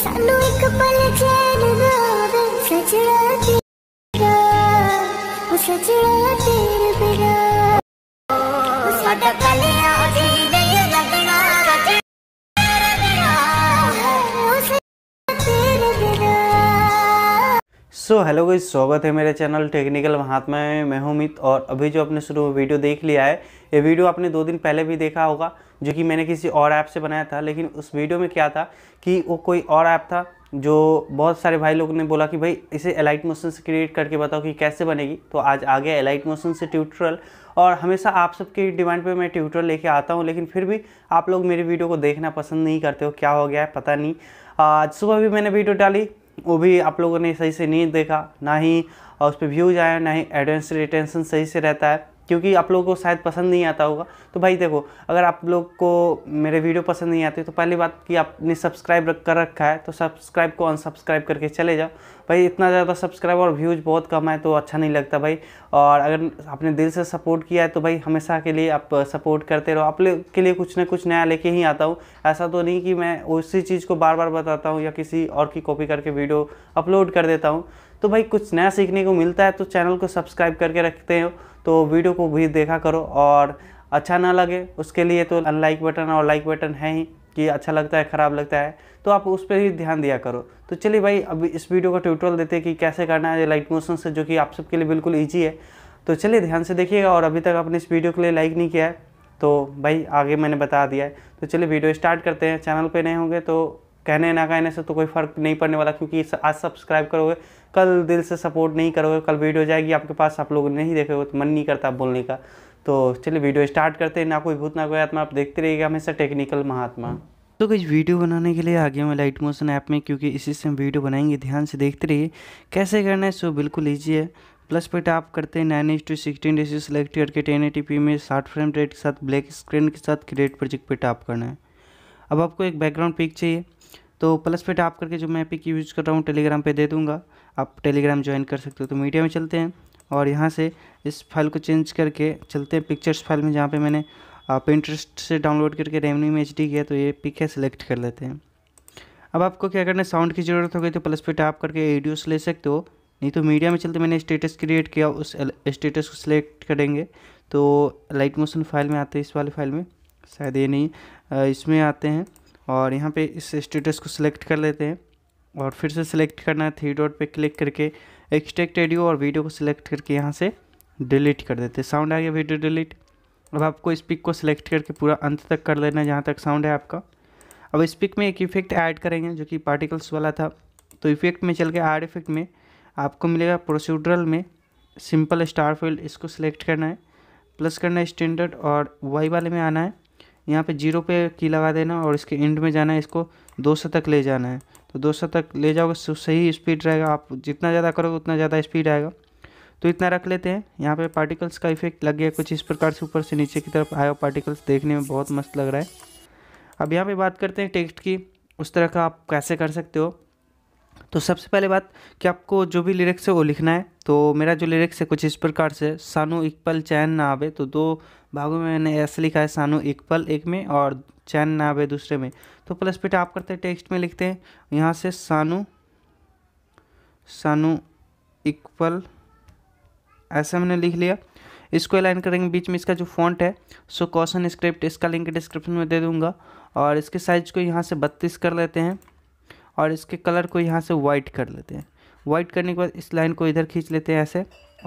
so hello गई स्वागत है मेरे चैनल टेक्निकल महात्मा में मैं हूं मित और अभी जो आपने शुरू वीडियो देख लिया है ये वीडियो आपने दो दिन पहले भी देखा होगा जो कि मैंने किसी और ऐप से बनाया था लेकिन उस वीडियो में क्या था कि वो कोई और ऐप था जो बहुत सारे भाई लोगों ने बोला कि भाई इसे एलाइट मोशन से क्रिएट करके बताओ कि कैसे बनेगी तो आज आ गया एलाइट मोशन से ट्यूटोरियल और हमेशा आप सबके डिमांड पे मैं ट्यूटोरियल लेके आता हूँ लेकिन फिर भी आप लोग मेरी वीडियो को देखना पसंद नहीं करते हो क्या हो गया है पता नहीं आज सुबह भी मैंने वीडियो डाली वो भी आप लोगों ने सही से नहीं देखा ना ही उस पर व्यूज आया ना ही एडेंस रिटेंशन सही से रहता है क्योंकि आप लोगों को शायद पसंद नहीं आता होगा तो भाई देखो अगर आप लोग को मेरे वीडियो पसंद नहीं आते तो पहली बात कि आपने सब्सक्राइब कर रखा है तो सब्सक्राइब को अनसब्सक्राइब करके चले जाओ भाई इतना ज़्यादा सब्सक्राइब और व्यूज़ बहुत कम है तो अच्छा नहीं लगता भाई और अगर आपने दिल से सपोर्ट किया है तो भाई हमेशा के लिए आप सपोर्ट करते रहो अपने के लिए कुछ ना कुछ नया लेके ही आता हूँ ऐसा तो नहीं कि मैं उसी चीज़ को बार बार बताता हूँ या किसी और की कॉपी करके वीडियो अपलोड कर देता हूँ तो भाई कुछ नया सीखने को मिलता है तो चैनल को सब्सक्राइब करके रखते हो तो वीडियो को भी देखा करो और अच्छा ना लगे उसके लिए तो अनलाइक बटन और लाइक बटन है ही कि अच्छा लगता है ख़राब लगता है तो आप उस पर ही ध्यान दिया करो तो चलिए भाई अब इस वीडियो का ट्यूटोरियल देते हैं कि कैसे करना है लाइट मोशन से जो कि आप सबके लिए बिल्कुल ईजी है तो चलिए ध्यान से देखिएगा और अभी तक आपने इस वीडियो के लिए लाइक नहीं किया है तो भाई आगे मैंने बता दिया है तो चलिए वीडियो स्टार्ट करते हैं चैनल पर नए होंगे तो कहने ना कहने से तो कोई फ़र्क नहीं पड़ने वाला क्योंकि आज सब्सक्राइब करोगे कल दिल से सपोर्ट नहीं करोगे कल वीडियो जाएगी आपके पास आप लोग नहीं देखोगे तो मन नहीं करता बोलने का तो चलिए वीडियो स्टार्ट करते हैं ना कोई भूत ना कोई आत्मा आप देखते रहिएगा हमेशा टेक्निकल महात्मा तो कुछ वीडियो बनाने के लिए आ गया मैं लाइट मोशन ऐप में क्योंकि इसी से हम वीडियो बनाएंगे ध्यान से देखते रहिए कैसे करना है सो बिल्कुल ईजी है प्लस पे टैप करते हैं nine H two sixteen C select करके टेन ए में साठ फ्रेम रेट के साथ ब्लैक स्क्रीन के साथ क्रिएट प्रोजेक्ट पर टैप करना है अब आपको एक बैकग्राउंड पिक चाहिए तो प्लस पे टैप करके जो मैं पिक यूज़ कर रहा हूँ टेलीग्राम पे दे दूँगा आप टेलीग्राम ज्वाइन कर सकते हो तो मीडिया में चलते हैं और यहाँ से इस फाइल को चेंज करके चलते हैं पिक्चर्स फाइल में जहाँ पे मैंने इंटरेस्ट से डाउनलोड करके रेमनी में एच किया तो ये पिक है सिलेक्ट कर लेते हैं अब आपको क्या करना है साउंड की ज़रूरत हो गई तो प्लस पे टैप करके एडियोस ले सकते हो नहीं तो मीडिया में चलते मैंने स्टेटस क्रिएट किया उस स्टेटस को सिलेक्ट करेंगे तो लाइट मोशन फाइल में आते हैं इस वाले फाइल में शायद ये नहीं इसमें आते हैं और यहाँ पर इस स्टेटस को सिलेक्ट कर लेते हैं और फिर से सिलेक्ट करना है थ्री डॉट पर क्लिक करके एक्सट्रैक्ट ऑडियो और वीडियो को सिलेक्ट करके यहाँ से डिलीट कर देते साउंड आ गया वीडियो डिलीट अब आपको इस पिक को सिलेक्ट करके पूरा अंत तक कर लेना जहाँ तक साउंड है आपका अब स्पीक में एक इफेक्ट ऐड करेंगे जो कि पार्टिकल्स वाला था तो इफेक्ट में चल के आर्ट इफेक्ट में आपको मिलेगा प्रोसीडरल में सिंपल स्टार फील्ड इसको सिलेक्ट करना है प्लस करना है स्टैंडर्ड और वाई वाले में आना है यहाँ पे जीरो पे की लगा देना और इसके एंड में जाना है इसको दो सौ तक ले जाना है तो दो सौ तक ले जाओगे सही स्पीड रहेगा आप जितना ज़्यादा करोगे उतना ज़्यादा स्पीड आएगा तो इतना रख लेते हैं यहाँ पे पार्टिकल्स का इफेक्ट लग गया कुछ इस प्रकार से ऊपर से नीचे की तरफ आया पार्टिकल्स देखने में बहुत मस्त लग रहा है अब यहाँ पे बात करते हैं टेक्स्ट की उस तरह का आप कैसे कर सकते हो तो सबसे पहले बात कि आपको जो भी लिरिक्स है वो लिखना है तो मेरा जो लिरिक्स है कुछ इस प्रकार से सानू इकपल चैन ना आवे तो दो भागों में मैंने ऐसे लिखा है सानू इकपल एक में और चैन ना आवे दूसरे में तो प्लस पे टाप करते हैं टेक्स्ट में लिखते हैं यहाँ से सानू सानू इक्वल ऐसे हमने लिख लिया इसको अलाइन करेंगे बीच में इसका जो फॉन्ट है सो कौशन स्क्रिप्ट इसका लिंक डिस्क्रिप्शन में दे दूंगा और इसके साइज़ को यहाँ से बत्तीस कर लेते हैं और इसके कलर को यहाँ से वाइट कर लेते हैं वाइट करने के बाद इस लाइन को इधर खींच लेते हैं ऐसे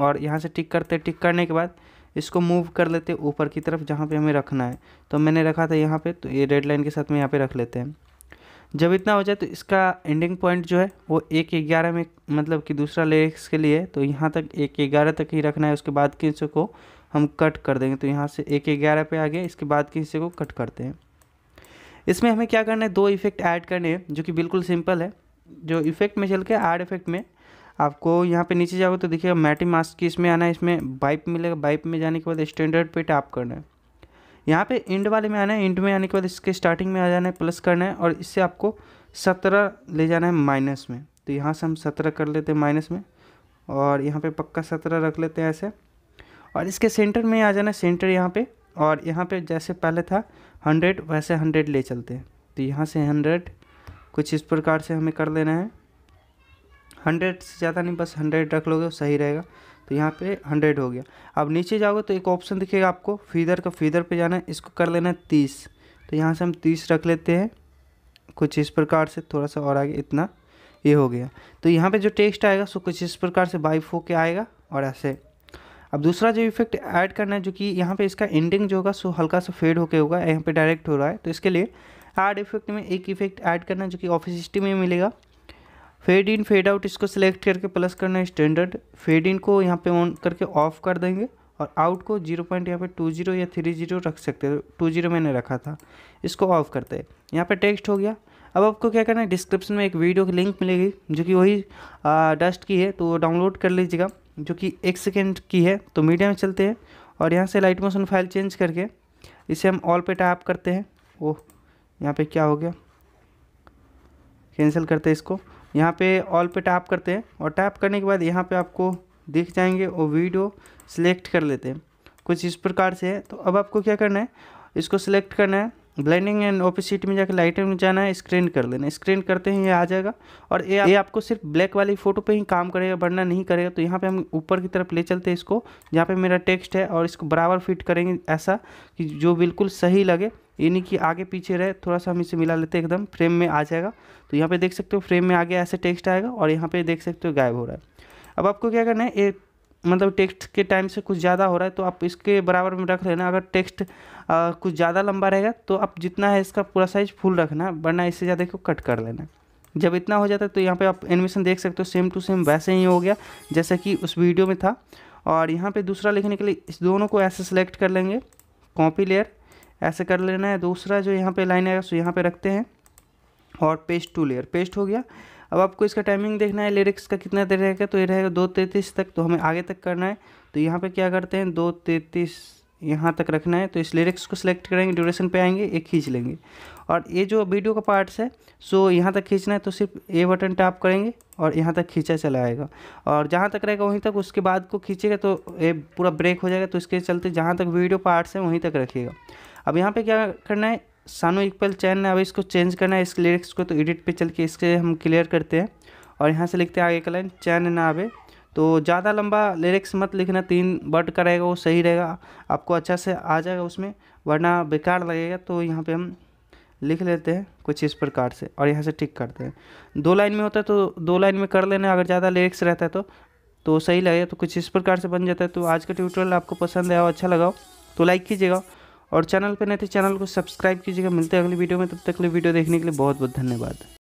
और यहाँ से टिक करते हैं टिक करने के बाद इसको मूव कर लेते ऊपर की तरफ जहाँ पे हमें रखना है तो मैंने रखा था यहाँ पे तो ये रेड लाइन के साथ में यहाँ पे रख लेते हैं जब इतना हो जाए तो इसका एंडिंग पॉइंट जो है वो एक ग्यारह में मतलब कि दूसरा लेग्स के लिए तो यहाँ तक एक ग्यारह तक ही रखना है उसके बाद के हिस्से को हम कट कर देंगे तो यहाँ से एक ग्यारह पे आ गया इसके बाद के हिस्से को कट करते हैं इसमें हमें क्या करना है दो इफेक्ट ऐड करने हैं जो कि बिल्कुल सिंपल है जो इफेक्ट में चल के आर्ट इफेक्ट में आपको यहाँ पे नीचे जाओगे तो देखिएगा मैटी मास्क की इसमें आना है इसमें बाइप मिलेगा बाइप में जाने के बाद स्टैंडर्ड पे टैप करना है यहाँ पे इंड वाले में आना है इंड में आने के बाद इसके स्टार्टिंग में आ जाना है प्लस करना है और इससे आपको सत्रह ले जाना है माइनस में तो यहाँ से हम सत्रह कर लेते हैं माइनस में और यहाँ पर पक्का सत्रह रख लेते हैं ऐसे और इसके सेंटर में आ जाना है सेंटर यहाँ पर और यहाँ पर जैसे पहले था हंड्रेड वैसे हंड्रेड ले चलते हैं तो यहाँ से हंड्रेड कुछ इस प्रकार से हमें कर लेना है हंड्रेड से ज़्यादा नहीं बस हंड्रेड रख लोगे सही रहेगा तो यहाँ पे हंड्रेड हो गया अब नीचे जाओगे तो एक ऑप्शन दिखेगा आपको फीदर का फीदर पे जाना है इसको कर लेना है तीस तो यहाँ से हम तीस रख लेते हैं कुछ इस प्रकार से थोड़ा सा और आगे इतना ये हो गया तो यहाँ पे जो टेक्स्ट आएगा सो कुछ इस प्रकार से बाइफ होके आएगा और ऐसे अब दूसरा जो इफेक्ट ऐड करना है जो कि यहाँ पर इसका एंडिंग जो होगा सो हल्का सा फेड होके होगा यहाँ पर डायरेक्ट हो रहा है तो इसके लिए ऐड इफेक्ट में एक इफेक्ट ऐड करना है जो कि ऑफिस हिस्ट्री में मिलेगा फेड इन फेड आउट इसको सिलेक्ट करके प्लस करना है स्टैंडर्ड फेड इन को यहाँ पे ऑन करके ऑफ कर देंगे और आउट को जीरो पॉइंट यहाँ पे टू जीरो या थ्री जीरो रख सकते हैं टू जीरो मैंने रखा था इसको ऑफ करते हैं यहाँ पे टेक्स्ट हो गया अब आपको क्या करना है डिस्क्रिप्शन में एक वीडियो की लिंक मिलेगी जो कि वही डस्ट की है तो वो डाउनलोड कर लीजिएगा जो कि एक सेकेंड की है तो मीडिया में चलते हैं और यहाँ से लाइट मोशन फाइल चेंज करके इसे हम ऑल पे टैप करते हैं ओह यहाँ पर क्या हो गया कैंसिल करते हैं इसको यहाँ पे ऑल पे टैप करते हैं और टैप करने के बाद यहाँ पे आपको दिख जाएंगे और वीडियो सिलेक्ट कर लेते हैं कुछ इस प्रकार से है तो अब आपको क्या करना है इसको सिलेक्ट करना है ब्लेंडिंग एंड ओपेसिटी में जाकर लाइटर में जाना है स्क्रीन कर लेना स्क्रीन करते ही ये आ जाएगा और ये ये आपको सिर्फ ब्लैक वाली फ़ोटो पे ही काम करेगा वरना नहीं करेगा तो यहाँ पे हम ऊपर की तरफ ले चलते हैं इसको जहाँ पे मेरा टेक्स्ट है और इसको बराबर फिट करेंगे ऐसा कि जो बिल्कुल सही लगे यानी कि आगे पीछे रहे थोड़ा सा हम इसे मिला लेते हैं एकदम फ्रेम में आ जाएगा तो यहाँ पे देख सकते हो फ्रेम में आगे ऐसे टेक्स्ट आएगा और यहाँ पे देख सकते हो गायब हो रहा है अब आपको क्या करना है ये मतलब टेक्स्ट के टाइम से कुछ ज़्यादा हो रहा है तो आप इसके बराबर में रख लेना अगर टेक्स्ट कुछ ज़्यादा लंबा रहेगा तो आप जितना है इसका पूरा साइज फुल रखना वरना इससे ज़्यादा को कट कर लेना जब इतना हो जाता है तो यहाँ पर आप एनिमेशन देख सकते हो सेम टू सेम वैसे ही हो गया जैसा कि उस वीडियो में था और यहाँ पर दूसरा लिखने के लिए इस दोनों को ऐसे सेलेक्ट कर लेंगे कॉपी लेयर ऐसे कर लेना है दूसरा जो यहाँ पे लाइन आएगा सो यहाँ पे रखते हैं और पेस्ट टू लेयर पेस्ट हो गया अब आपको इसका टाइमिंग देखना है लिरिक्स का कितना देर रहेगा तो ये रहेगा दो तैंतीस तक तो हमें आगे तक करना है तो यहाँ पे क्या करते हैं दो तैंतीस यहाँ तक रखना है तो इस लिरिक्स को सिलेक्ट करेंगे ड्यूरेशन पे आएंगे एक खींच लेंगे और ये जो वीडियो का पार्ट्स है सो यहाँ तक खींचना है तो सिर्फ ए बटन टैप करेंगे और यहाँ तक खींचा चला आएगा और जहाँ तक रहेगा वहीं तक उसके बाद को खींचेगा तो ये पूरा ब्रेक हो जाएगा तो इसके चलते जहाँ तक वीडियो पार्ट्स हैं वहीं तक रखिएगा अब यहाँ पे क्या करना है सानू इक्वल चैन है अब इसको चेंज करना है इस लिरिक्स को तो एडिट पे चल के इसके हम क्लियर करते हैं और यहाँ से लिखते हैं आगे का लाइन चैन ना आवे तो ज़्यादा लंबा लिरिक्स मत लिखना तीन वर्ड का रहेगा वो सही रहेगा आपको अच्छा से आ जाएगा उसमें वरना बेकार लगेगा तो यहाँ पर हम लिख लेते हैं कुछ इस प्रकार से और यहाँ से टिक करते हैं दो लाइन में होता है तो दो लाइन में कर लेना अगर ज़्यादा लिरिक्स रहता है तो तो सही लगेगा तो कुछ इस प्रकार से बन जाता है तो आज का ट्यूटोरियल आपको पसंद आया हो अच्छा लगा हो तो लाइक कीजिएगा और चैनल पर नहीं थे चैनल को सब्सक्राइब कीजिएगा मिलते हैं अगली वीडियो में तब तक के लिए वीडियो देखने के लिए बहुत बहुत धन्यवाद